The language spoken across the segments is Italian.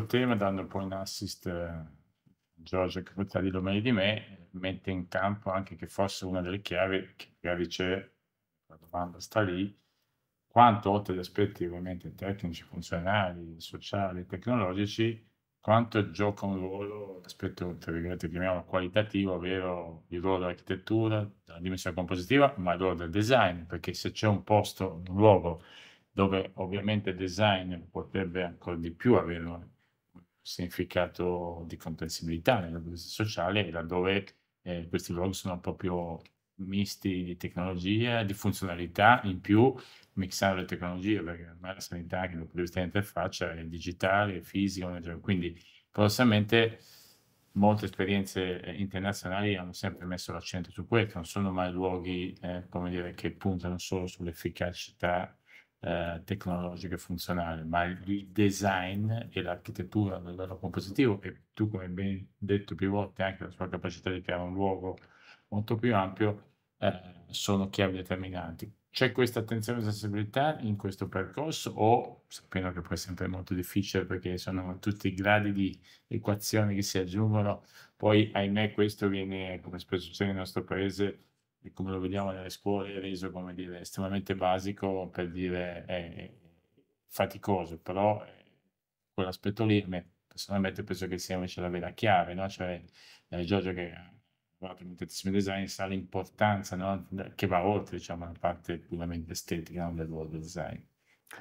questo tema, dando poi un assist a eh, Giorgio Capuzzelli domani di me, mette in campo anche che forse una delle chiavi che magari c'è, la domanda sta lì, quanto oltre agli aspetti ovviamente tecnici, funzionali, sociali, tecnologici, quanto gioca un ruolo, l'aspetto tra virgolette chiamiamolo qualitativo, ovvero il ruolo dell'architettura, della dimensione compositiva, ma il ruolo del design, perché se c'è un posto, un luogo dove ovviamente il design potrebbe ancora di più avere significato di comprensibilità nella nell'ambiente sociale, laddove eh, questi luoghi sono proprio misti di tecnologia, di funzionalità, in più mixando le tecnologie, perché ormai la sanità anche dal punto di vista dell'interfaccia è digitale, è fisica, quindi paradossalmente molte esperienze eh, internazionali hanno sempre messo l'accento su questo, non sono mai luoghi eh, come dire, che puntano solo sull'efficacia eh, tecnologico e funzionale, ma il design e l'architettura del loro compositivo e tu come ben detto più volte anche la sua capacità di creare un luogo molto più ampio eh, sono chiavi determinanti. C'è questa attenzione e sensibilità in questo percorso o sapendo che poi è sempre molto difficile perché sono tutti i gradi di equazioni che si aggiungono, poi ahimè questo viene, come spesso succede nel nostro paese, e come lo vediamo nelle scuole è reso come dire, estremamente basico per dire è faticoso, però eh, quell'aspetto lì me personalmente penso che sia invece la vera chiave, no? cioè eh, Giorgio che ha lavorato in tantissimi design sa l'importanza no? che va oltre diciamo, la parte puramente estetica no? del design,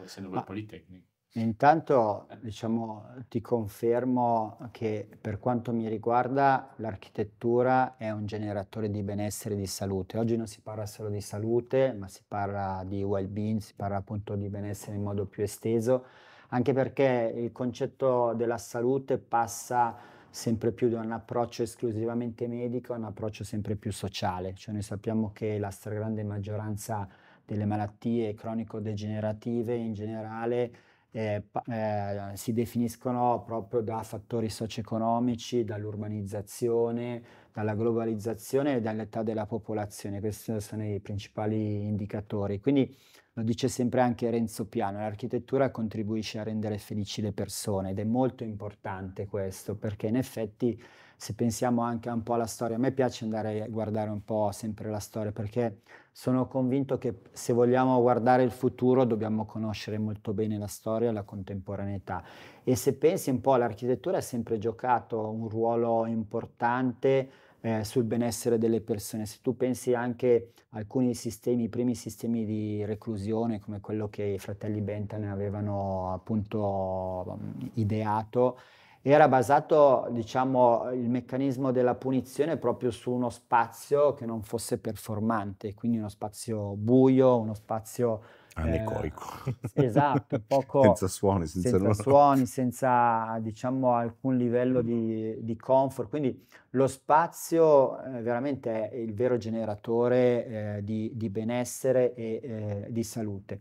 essendo poi Ma... politecnico. Intanto diciamo, ti confermo che per quanto mi riguarda l'architettura è un generatore di benessere e di salute. Oggi non si parla solo di salute, ma si parla di well-being, si parla appunto di benessere in modo più esteso, anche perché il concetto della salute passa sempre più da un approccio esclusivamente medico a un approccio sempre più sociale. Cioè noi sappiamo che la stragrande maggioranza delle malattie cronico-degenerative in generale eh, eh, si definiscono proprio da fattori socio-economici, dall'urbanizzazione, dalla globalizzazione e dall'età della popolazione. Questi sono i principali indicatori. Quindi lo dice sempre anche Renzo Piano, l'architettura contribuisce a rendere felici le persone ed è molto importante questo perché in effetti se pensiamo anche un po' alla storia, a me piace andare a guardare un po' sempre la storia perché sono convinto che se vogliamo guardare il futuro dobbiamo conoscere molto bene la storia e la contemporaneità. E se pensi un po' all'architettura ha sempre giocato un ruolo importante eh, sul benessere delle persone. Se tu pensi anche a alcuni sistemi, i primi sistemi di reclusione, come quello che i fratelli Bentham avevano appunto ideato, era basato diciamo, il meccanismo della punizione proprio su uno spazio che non fosse performante, quindi uno spazio buio, uno spazio anecoico. Eh, esatto, poco, senza suoni, senza, senza suoni, senza diciamo, alcun livello di, di, comfort. Quindi lo spazio eh, veramente è il vero generatore eh, di, di, benessere e eh, di salute.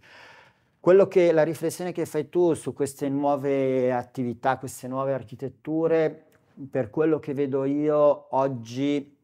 Quello che la riflessione che fai tu su queste nuove attività, queste nuove architetture, per quello che vedo io oggi,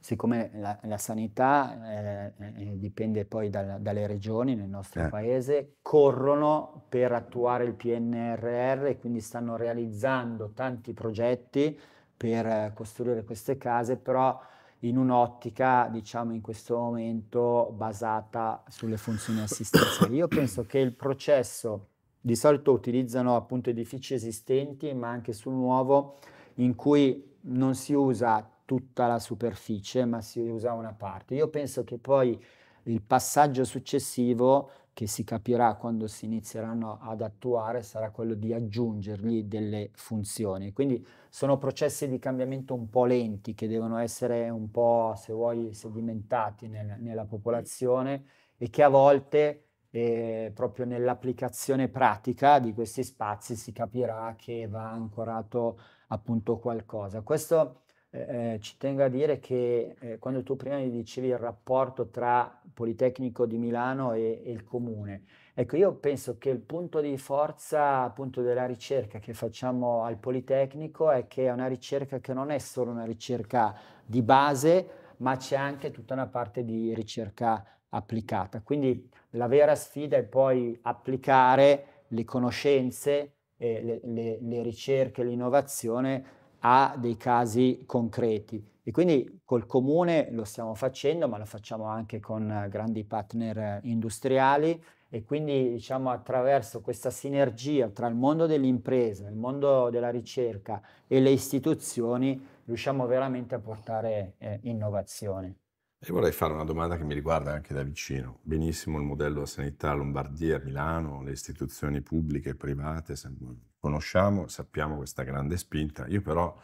siccome la, la sanità eh, eh, dipende poi dal, dalle regioni nel nostro eh. paese, corrono per attuare il PNRR e quindi stanno realizzando tanti progetti per eh, costruire queste case, però in un'ottica, diciamo in questo momento, basata sulle funzioni assistenziali. Io penso che il processo di solito utilizzano appunto edifici esistenti, ma anche sul nuovo, in cui non si usa tutta la superficie, ma si usa una parte. Io penso che poi il passaggio successivo che si capirà quando si inizieranno ad attuare sarà quello di aggiungergli delle funzioni. Quindi sono processi di cambiamento un po' lenti che devono essere un po', se vuoi, sedimentati nel, nella popolazione e che a volte eh, proprio nell'applicazione pratica di questi spazi si capirà che va ancorato appunto qualcosa. Questo eh, eh, ci tengo a dire che eh, quando tu prima mi dicevi il rapporto tra Politecnico di Milano e, e, il comune, ecco io penso che il punto di forza appunto della ricerca che facciamo al Politecnico è che è una ricerca che non è solo una ricerca di base, ma c'è anche tutta una parte di ricerca applicata. Quindi la vera sfida è poi applicare le conoscenze, eh, le, le, le ricerche, l'innovazione a dei casi concreti. E quindi col comune lo stiamo facendo, ma lo facciamo anche con eh, grandi partner eh, industriali e quindi diciamo attraverso questa sinergia tra il mondo dell'impresa, il mondo della ricerca e le istituzioni riusciamo veramente a portare eh, innovazione. E vorrei fare una domanda che mi riguarda anche da vicino. Benissimo il modello della sanità Lombardia, Milano, le istituzioni pubbliche e private, conosciamo, sappiamo questa grande spinta. Io però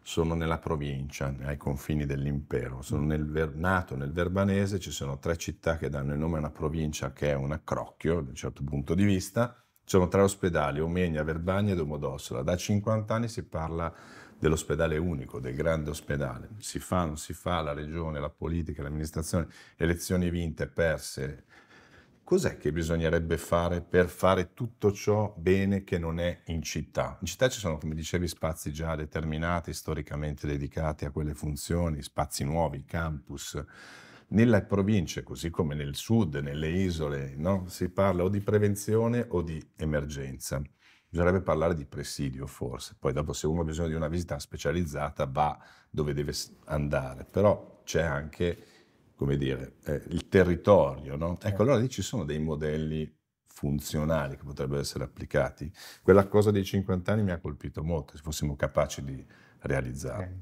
sono nella provincia, ai confini dell'impero, sono nel ver- nato nel Verbanese, ci sono tre città che danno il nome a una provincia che è un accrocchio da un certo punto di vista. Ci sono tre ospedali, Omegna, Verbagna e Domodossola. Da 50 anni si parla dell'ospedale unico, del grande ospedale. Si fa, non si fa, la regione, la politica, l'amministrazione, elezioni vinte, perse. Cos'è che bisognerebbe fare per fare tutto ciò bene che non è in città? In città ci sono, come dicevi, spazi già determinati, storicamente dedicati a quelle funzioni, spazi nuovi, campus nelle province, così come nel sud, nelle isole, no? si parla o di prevenzione o di emergenza. Bisognerebbe parlare di presidio forse, poi dopo se uno ha bisogno di una visita specializzata va dove deve andare, però c'è anche, come dire, eh, il territorio, no? Ecco, certo. allora lì ci sono dei modelli funzionali che potrebbero essere applicati. Quella cosa dei 50 anni mi ha colpito molto, se fossimo capaci di realizzarla.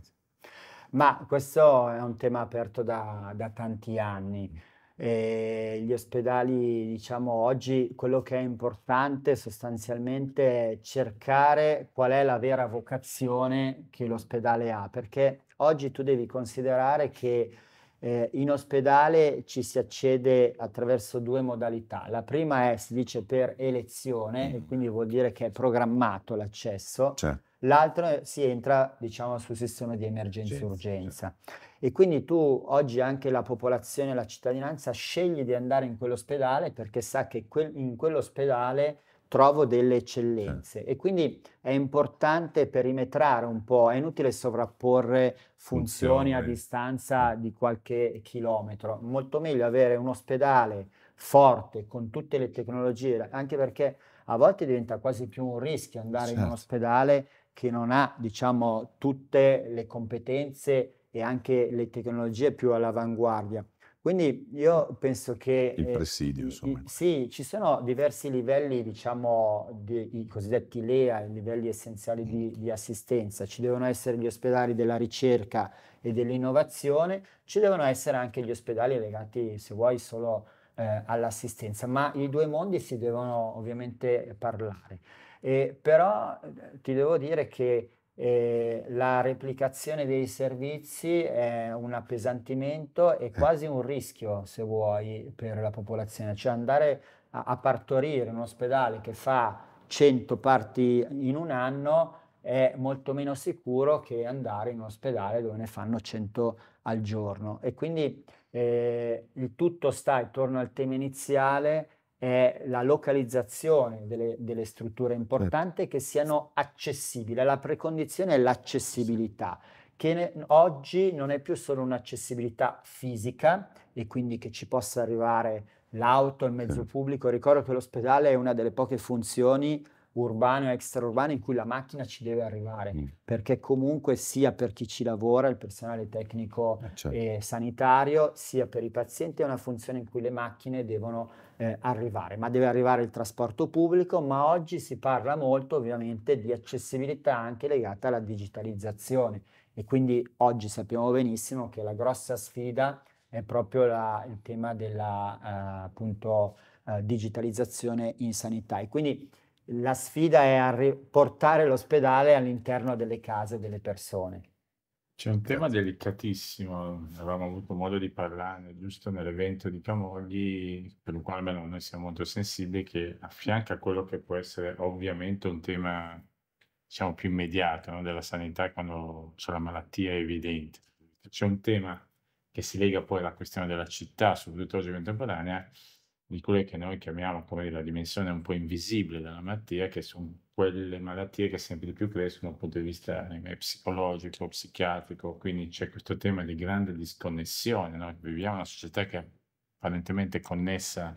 Ma questo è un tema aperto da, da tanti anni. Mm eh, gli ospedali, diciamo oggi, quello che è importante sostanzialmente è cercare qual è la vera vocazione che l'ospedale ha, perché oggi tu devi considerare che eh, in ospedale ci si accede attraverso due modalità. La prima è, si dice, per elezione, mm. e quindi vuol dire che è programmato l'accesso. Certo l'altro eh, si entra diciamo sul sistema di emergenza e urgenza. E quindi tu oggi anche la popolazione, la cittadinanza sceglie di andare in quell'ospedale perché sa che que- in quell'ospedale trovo delle eccellenze e quindi è importante perimetrare un po', è inutile sovrapporre funzioni, funzioni. a distanza mm. di qualche chilometro, molto meglio avere un ospedale forte con tutte le tecnologie, anche perché a volte diventa quasi più un rischio andare certo. in un certo. ospedale che non ha diciamo, tutte le competenze e anche le tecnologie più all'avanguardia. Quindi io penso che... Il eh, presidio, eh, insomma. sì, ci sono diversi livelli, diciamo, di, i cosiddetti LEA, i livelli essenziali di, di, assistenza. Ci devono essere gli ospedali della ricerca e dell'innovazione, ci devono essere anche gli ospedali legati, se vuoi, solo eh, all'assistenza, ma i due mondi si devono ovviamente parlare. Eh, però ti devo dire che eh, la replicazione dei servizi è un appesantimento e eh. quasi un rischio, se vuoi, per la popolazione. Cioè andare a, a partorire in un ospedale che fa 100 parti in un anno è molto meno sicuro che andare in un ospedale dove ne fanno 100 al giorno. E quindi eh, il tutto sta intorno al tema iniziale è la localizzazione delle, delle strutture importanti certo. che siano accessibili. La precondizione è l'accessibilità, che ne, oggi non è più solo un'accessibilità fisica e quindi che ci possa arrivare l'auto, il mezzo pubblico. Ricordo che l'ospedale è una delle poche funzioni urbano e extraurbano in cui la macchina ci deve arrivare, mm. perché comunque sia per chi ci lavora, il personale tecnico eh, certo. e sanitario, sia per i pazienti è una funzione in cui le macchine devono eh, arrivare, ma deve arrivare il trasporto pubblico, ma oggi si parla molto ovviamente di accessibilità anche legata alla digitalizzazione e quindi oggi sappiamo benissimo che la grossa sfida è proprio la, il tema della eh, appunto eh, digitalizzazione in sanità e quindi la sfida è portare l'ospedale all'interno delle case delle persone. C'è un tema delicatissimo, avevamo avuto modo di parlarne giusto nell'evento di Camogli, per il quale almeno noi siamo molto sensibili, che affianca quello che può essere ovviamente un tema diciamo, più immediato no? della sanità quando c'è la malattia evidente. C'è un tema che si lega poi alla questione della città, soprattutto oggi contemporanea, di quelle che noi chiamiamo come la dimensione un po' invisibile della malattia, che sono quelle malattie che sempre di più crescono dal punto di vista eh, eh, psicologico, psichiatrico, quindi c'è questo tema di grande disconnessione, no? viviamo una società che è apparentemente connessa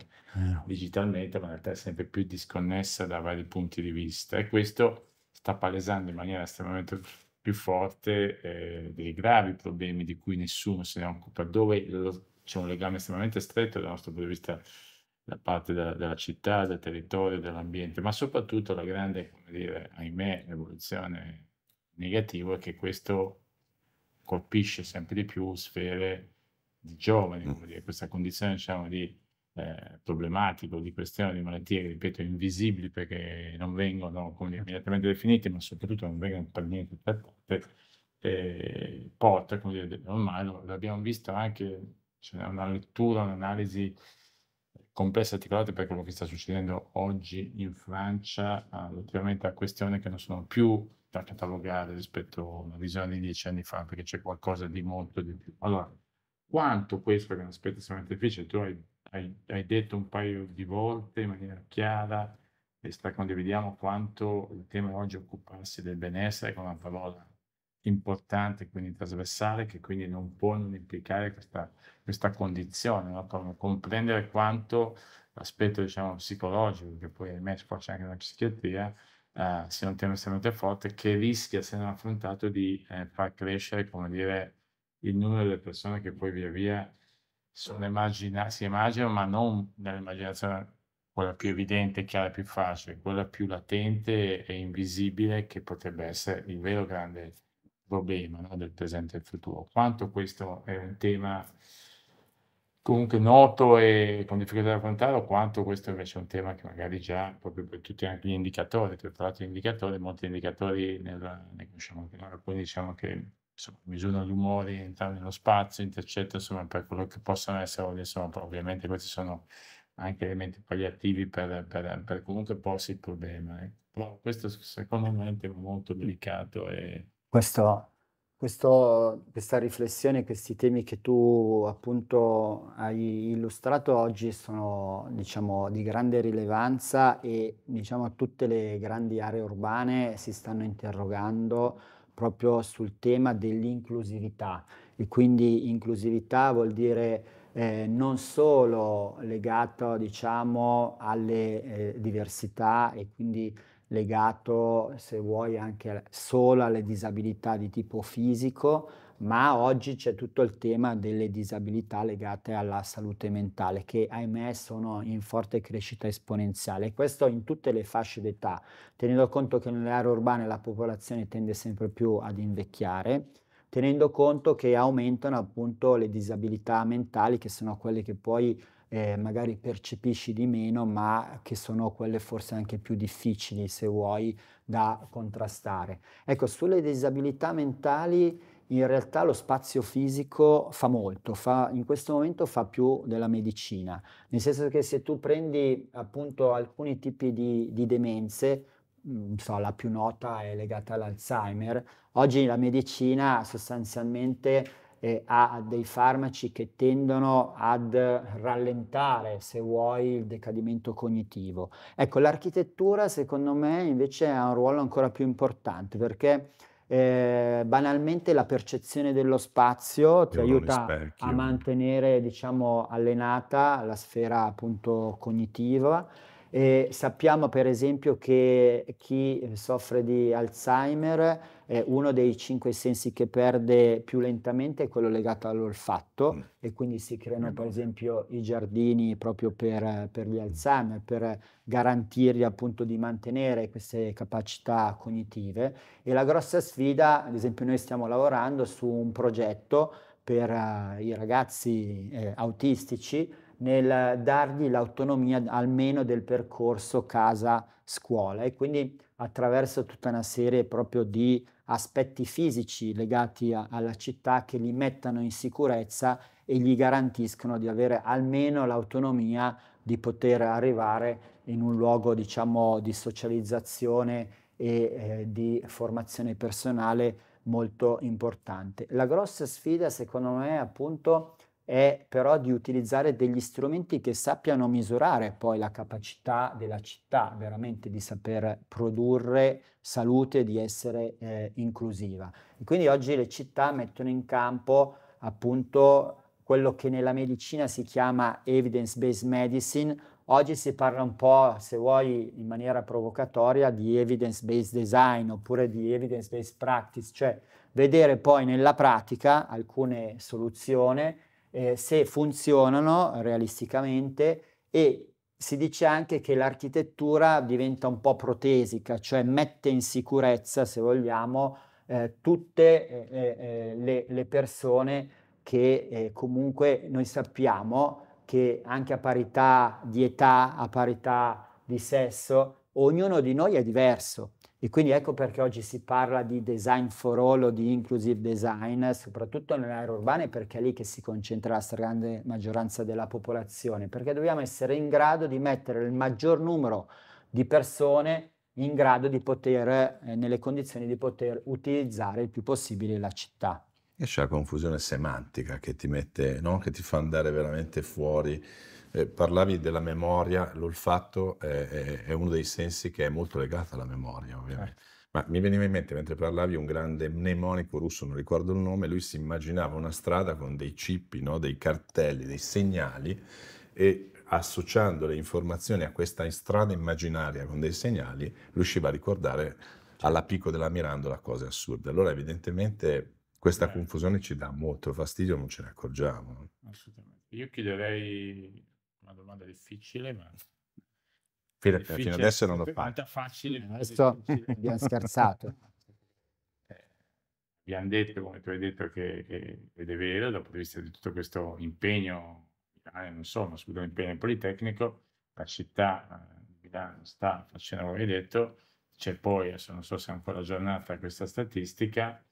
digitalmente, ma in realtà è sempre più disconnessa da vari punti di vista e questo sta palesando in maniera estremamente più forte eh, dei gravi problemi di cui nessuno se ne occupa, dove c'è un legame estremamente stretto dal nostro punto di vista da parte della, della città, del territorio, dell'ambiente, ma soprattutto la grande, come dire, ahimè, evoluzione negativa è che questo colpisce sempre di più sfere di giovani, mm. come dire, questa condizione diciamo, di eh, problematico, di questione di malattie, ripeto, invisibili perché non vengono come dire, immediatamente definite, ma soprattutto non vengono per niente trattate, eh, porta, come dire, ormai l'abbiamo visto anche, c'è cioè una lettura, un'analisi complessa e articolata per quello che sta succedendo oggi in Francia relativamente eh, a questioni che non sono più da catalogare rispetto a una visione di dieci anni fa, perché c'è qualcosa di molto di più. Allora, quanto questo, che è un aspetto estremamente difficile, tu hai, hai, hai detto un paio di volte in maniera chiara, e sta condividiamo quanto il tema oggi è occuparsi del benessere con una parola importante, quindi trasversale, che quindi non può non implicare questa, questa condizione, no? comprendere quanto l'aspetto diciamo, psicologico, che poi ahimè forse anche la psichiatria, eh, sia un tema estremamente forte, che rischia, se non affrontato, di eh, far crescere come dire, il numero delle persone che poi via via immagina- si immaginano, ma non nell'immaginazione quella più evidente, chiara, più facile, quella più latente e invisibile che potrebbe essere il vero grande problema no? del presente e del futuro, quanto questo è un tema comunque noto e con difficoltà da affrontare, o quanto questo invece è un tema che magari già, proprio per tutti gli indicatori, tra l'altro gli indicatori, molti indicatori nella, ne conosciamo, anche noi, alcuni diciamo che misurano gli umori, entrano nello spazio, intercetta, insomma, per quello che possono essere, insomma, ovviamente questi sono anche elementi palliativi per, per, per comunque porsi il problema. Eh. Però questo secondo me è un tema molto delicato e questo, questo, questa riflessione, questi temi che tu appunto hai illustrato oggi sono diciamo, di grande rilevanza e diciamo, tutte le grandi aree urbane si stanno interrogando proprio sul tema dell'inclusività e quindi inclusività vuol dire eh, non solo legato diciamo, alle eh, diversità e quindi legato, se vuoi, anche solo alle disabilità di tipo fisico, ma oggi c'è tutto il tema delle disabilità legate alla salute mentale, che ahimè sono in forte crescita esponenziale, questo in tutte le fasce d'età, tenendo conto che nelle aree urbane la popolazione tende sempre più ad invecchiare, tenendo conto che aumentano appunto le disabilità mentali, che sono quelle che poi eh, magari percepisci di meno, ma che sono quelle forse anche più difficili, se vuoi, da contrastare. Ecco, sulle disabilità mentali in realtà lo spazio fisico fa molto, fa, in questo momento fa più della medicina, nel senso che se tu prendi appunto alcuni tipi di, di demenze, mm, so, la più nota è legata all'Alzheimer, oggi la medicina sostanzialmente eh, ha dei farmaci che tendono ad rallentare, se vuoi, il decadimento cognitivo. Ecco, l'architettura secondo me invece ha un ruolo ancora più importante perché eh, banalmente la percezione dello spazio ti Io aiuta a mantenere, diciamo, allenata la sfera appunto cognitiva e sappiamo per esempio che chi soffre di Alzheimer, eh, uno dei cinque sensi che perde più lentamente è quello legato all'olfatto mm. e quindi si creano per mm. esempio i giardini proprio per, per gli Alzheimer, per garantirgli appunto di mantenere queste capacità cognitive. E la grossa sfida, ad esempio noi stiamo lavorando su un progetto per uh, i ragazzi eh, autistici nel dargli l'autonomia almeno del percorso casa-scuola e quindi attraverso tutta una serie proprio di aspetti fisici legati a, alla città che li mettano in sicurezza e gli garantiscono di avere almeno l'autonomia di poter arrivare in un luogo diciamo di socializzazione e eh, di formazione personale molto importante. La grossa sfida secondo me è appunto è però di utilizzare degli strumenti che sappiano misurare poi la capacità della città veramente di saper produrre salute, di essere eh, inclusiva. E quindi oggi le città mettono in campo appunto quello che nella medicina si chiama evidence-based medicine. Oggi si parla un po', se vuoi, in maniera provocatoria di evidence-based design oppure di evidence-based practice, cioè vedere poi nella pratica alcune soluzioni eh, se funzionano realisticamente e si dice anche che l'architettura diventa un po' protesica, cioè mette in sicurezza, se vogliamo, eh, tutte eh, eh, eh le, le, persone che eh, comunque noi sappiamo che anche a parità di età, a parità di sesso, ognuno di noi è diverso e quindi ecco perché oggi si parla di design for all o di inclusive design, soprattutto nelle aree urbane, perché è lì che si concentra la stragrande maggioranza della popolazione, perché dobbiamo essere in grado di mettere il maggior numero di persone in grado di poter, eh, nelle condizioni di poter utilizzare il più possibile la città. E c'è la confusione semantica che ti mette, no? che ti fa andare veramente fuori eh, parlavi della memoria, l'olfatto è, è, è, uno dei sensi che è molto legato alla memoria, ovviamente. Eh. Ma mi veniva in mente mentre parlavi un grande mnemonico russo, non ricordo il nome, lui si immaginava una strada con dei cippi, no? dei cartelli, dei segnali e associando le informazioni a questa strada immaginaria con dei segnali riusciva a ricordare alla picco della mirandola cose assurde. Allora evidentemente questa eh. confusione ci dà molto fastidio, non ce ne accorgiamo. Assolutamente. Io chiederei domanda difficile, ma... Fidati, difficile. fino adesso non l'ho fatta. facile. Adesso abbiamo scherzato. Eh, abbiamo detto, come tu hai detto, che, che ed è vero, dal punto di vista di tutto questo impegno, eh, non so, ma scusa, l'impegno politecnico, la città di eh, Milano sta facendo come hai detto, c'è poi, adesso non so se è ancora aggiornata questa statistica,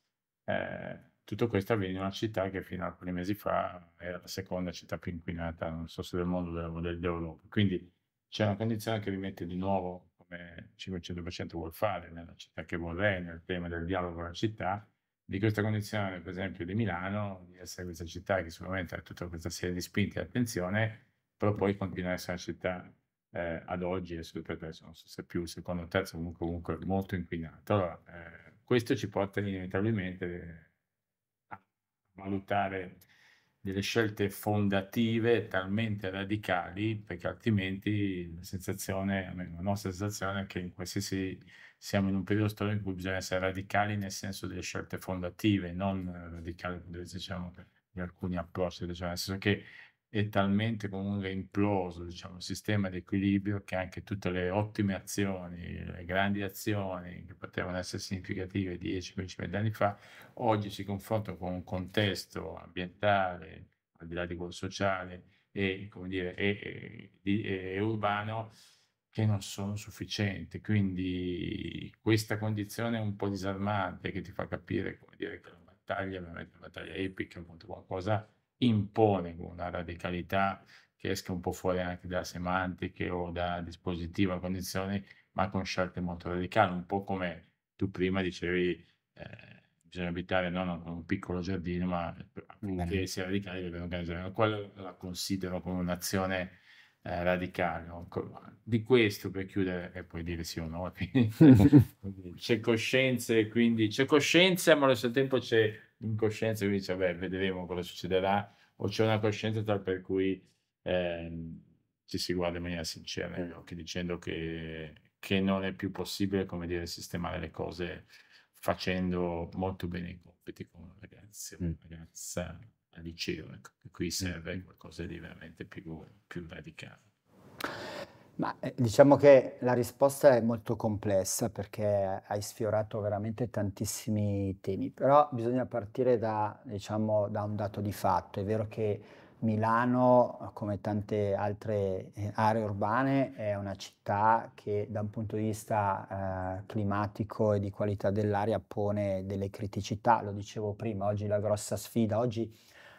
eh, tutto questo avviene in una città che fino a alcuni mesi fa era la seconda città più inquinata, non so se del mondo o dell'Europa. Quindi c'è una condizione che vi mette di nuovo, come 500% vuol fare, nella città che vorrei, nel tema del dialogo con la città, di questa condizione, per esempio, di Milano, di essere questa città che sicuramente ha tutta questa serie di spinte e attenzione, però poi continua ad essere una città eh, ad oggi, adesso ripeto, adesso non so se più secondo o terzo, comunque, comunque molto inquinata. Allora, eh, questo ci porta inevitabilmente valutare delle scelte fondative talmente radicali perché altrimenti la sensazione, almeno la nostra sensazione è che in qualsiasi siamo in un periodo storico in cui bisogna essere radicali nel senso delle scelte fondative, non radicali diciamo, di alcuni approcci, cioè, diciamo, nel senso che è talmente comunque imploso diciamo, il sistema di equilibrio che anche tutte le ottime azioni, le grandi azioni che potevano essere significative 10, 15, anni fa, oggi si confrontano con un contesto ambientale, al di là di quello sociale e, dire, e, e, e urbano che non sono sufficienti. Quindi questa condizione è un po' disarmante che ti fa capire dire, che la battaglia è una battaglia epica, qualcosa impone una radicalità che esca un po' fuori anche da semantiche o da dispositivo a condizioni, ma con scelte molto radicali, un po' come tu prima dicevi, eh, bisogna abitare non con un piccolo giardino, ma che sia radicale deve organizzare. Quello la considero come un'azione eh, radicale. Di questo per chiudere, e poi dire sì o no, c'è coscienza, quindi c'è coscienza, ma allo stesso tempo c'è in coscienza quindi dice, vabbè, vedremo cosa succederà, o c'è una coscienza tal per cui eh, ci si guarda in maniera sincera mm. negli occhi, dicendo che, che non è più possibile, come dire, sistemare le cose facendo molto bene i compiti con una ragazza, mm. ragazza al liceo, ecco, qui mm, serve mm. qualcosa di veramente più, più radicale. Ma eh, diciamo che la risposta è molto complessa perché hai sfiorato veramente tantissimi temi, però bisogna partire da, diciamo, da un dato di fatto. È vero che Milano, come tante altre eh, aree urbane, è una città che da un punto di vista eh, climatico e di qualità dell'aria pone delle criticità. Lo dicevo prima, oggi la grossa sfida, oggi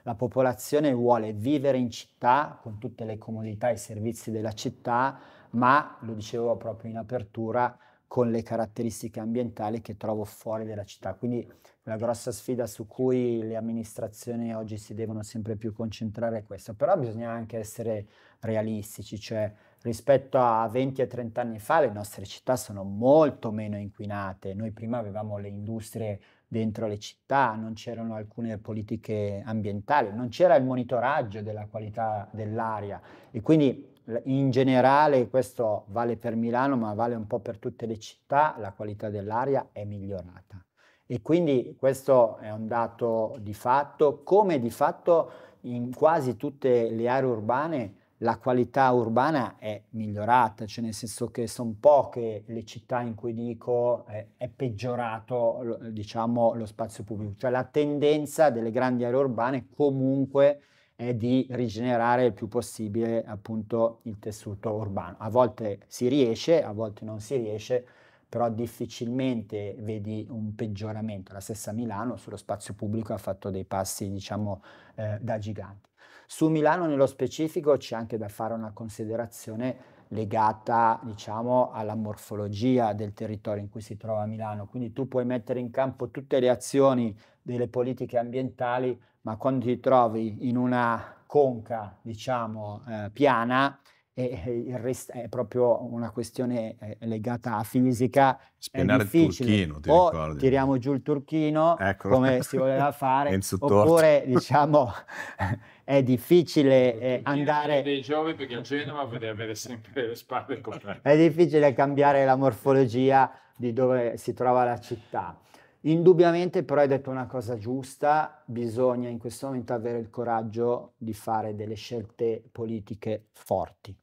la popolazione vuole vivere in città con tutte le comodità e i servizi della città, ma, lo dicevo proprio in apertura, con le caratteristiche ambientali che trovo fuori dalla città. Quindi la grossa sfida su cui le amministrazioni oggi si devono sempre più concentrare è questa, però bisogna anche essere realistici, cioè rispetto a 20 e 30 anni fa le nostre città sono molto meno inquinate, noi prima avevamo le industrie dentro le città, non c'erano alcune politiche ambientali, non c'era il monitoraggio della qualità dell'aria e quindi in generale, questo vale per Milano ma vale un po' per tutte le città, la qualità dell'aria è migliorata. E quindi questo è un dato di fatto, come di fatto in quasi tutte le aree urbane la qualità urbana è migliorata, cioè nel senso che sono poche le città in cui dico eh, è peggiorato diciamo, lo spazio pubblico, cioè la tendenza delle grandi aree urbane comunque è di rigenerare il più possibile appunto il tessuto urbano. A volte si riesce, a volte non si riesce, però difficilmente vedi un peggioramento. La stessa Milano sullo spazio pubblico ha fatto dei passi diciamo eh, da gigante. Su Milano nello specifico c'è anche da fare una considerazione legata diciamo alla morfologia del territorio in cui si trova Milano, quindi tu puoi mettere in campo tutte le azioni delle politiche ambientali, ma quando ti trovi in una conca diciamo eh, piana e, rest- è proprio una questione eh, legata a fisica. Spienare il turchino, ti o ricordi? tiriamo giù il turchino Eccolo. come si voleva fare, oppure diciamo è difficile eh, andare... Dei giovani perché a Genova deve avere sempre le spalle coperte. È difficile cambiare la morfologia di dove si trova la città. Indubbiamente però hai detto una cosa giusta, bisogna in questo momento avere il coraggio di fare delle scelte politiche forti.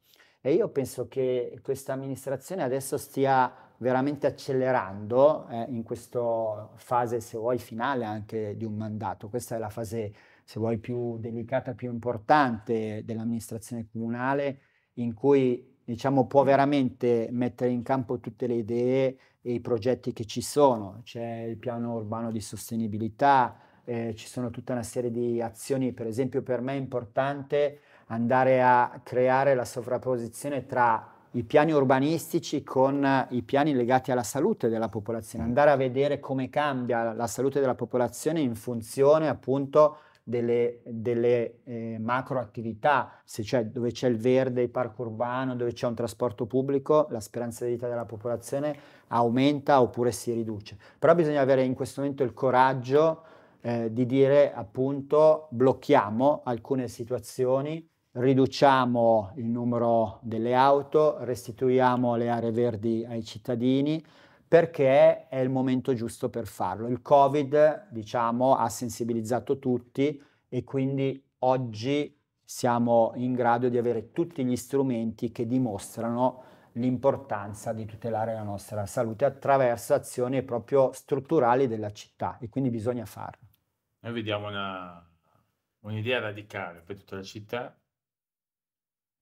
E io penso che questa amministrazione adesso stia veramente accelerando eh, in questa fase, se vuoi, finale anche di un mandato. Questa è la fase se vuoi più delicata, più importante dell'amministrazione comunale, in cui diciamo, può veramente mettere in campo tutte le idee e i progetti che ci sono. C'è il piano urbano di sostenibilità, eh, ci sono tutta una serie di azioni, per esempio per me è importante andare a creare la sovrapposizione tra i piani urbanistici con i piani legati alla salute della popolazione, mm. andare a vedere come cambia la salute della popolazione in funzione appunto delle, delle eh, macro attività, se c'è, dove c'è il verde, il parco urbano, dove c'è un trasporto pubblico, la speranza di vita della popolazione aumenta oppure si riduce. Però bisogna avere in questo momento il coraggio eh, di dire appunto blocchiamo alcune situazioni, riduciamo il numero delle auto, restituiamo le aree verdi ai cittadini, perché è il momento giusto per farlo. Il Covid, diciamo, ha sensibilizzato tutti e quindi oggi siamo in grado di avere tutti gli strumenti che dimostrano l'importanza di tutelare la nostra salute attraverso azioni proprio strutturali della città e quindi bisogna farlo. Noi vediamo una, un'idea radicale per tutta la città,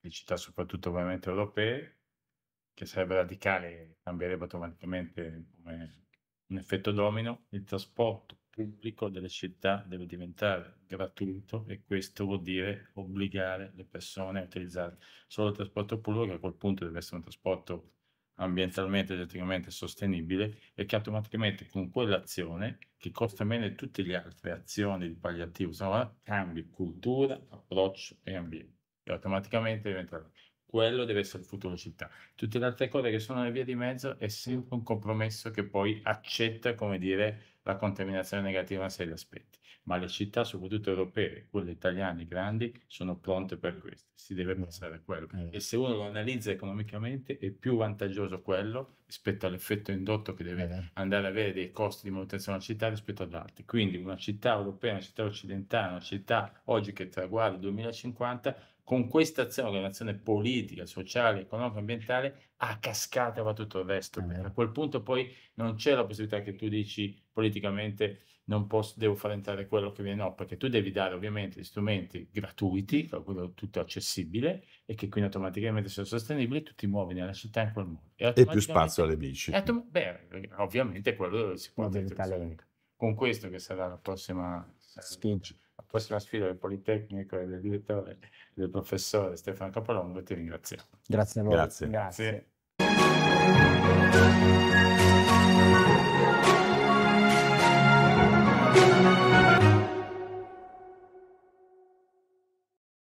le città soprattutto ovviamente europee, che sarebbe radicale, cambierebbe automaticamente come un effetto domino, il trasporto pubblico delle città deve diventare gratuito e questo vuol dire obbligare le persone a utilizzare solo il trasporto pubblico che a quel punto deve essere un trasporto ambientalmente ed eticamente sostenibile e che automaticamente con quell'azione che costa meno di tutte le altre azioni di palliativo, cambi cultura, approccio e ambiente e automaticamente diventerà quello deve essere il futuro città. Tutte le altre cose che sono le vie di mezzo è mm. sempre un compromesso che poi accetta, come dire, la contaminazione negativa in una serie di aspetti ma le città, soprattutto europee, quelle italiane grandi, sono pronte per questo, si deve pensare a quello. Eh. E se uno lo analizza economicamente è più vantaggioso quello rispetto all'effetto indotto che deve eh. andare a avere dei costi di manutenzione della città rispetto ad altri. Quindi una città europea, una città occidentale, una città oggi che traguarda il 2050, con questa azione, un'azione politica, sociale, economica, ambientale, a cascata va tutto il resto. Eh, a quel punto poi non c'è la possibilità che tu dici politicamente non posso, devo far entrare quello che viene, no, perché tu devi dare ovviamente gli strumenti gratuiti, quello tutto accessibile e che quindi automaticamente sono sostenibili, tu ti muovi nella città in quel modo. E, e più spazio alle bici. Autom- beh, ovviamente quello si può Con questo che sarà la prossima sfida, la prossima sfida del Politecnico e del direttore, del professore Stefano Capolongo, ti ringraziamo. Grazie a voi. Grazie. Grazie. Grazie.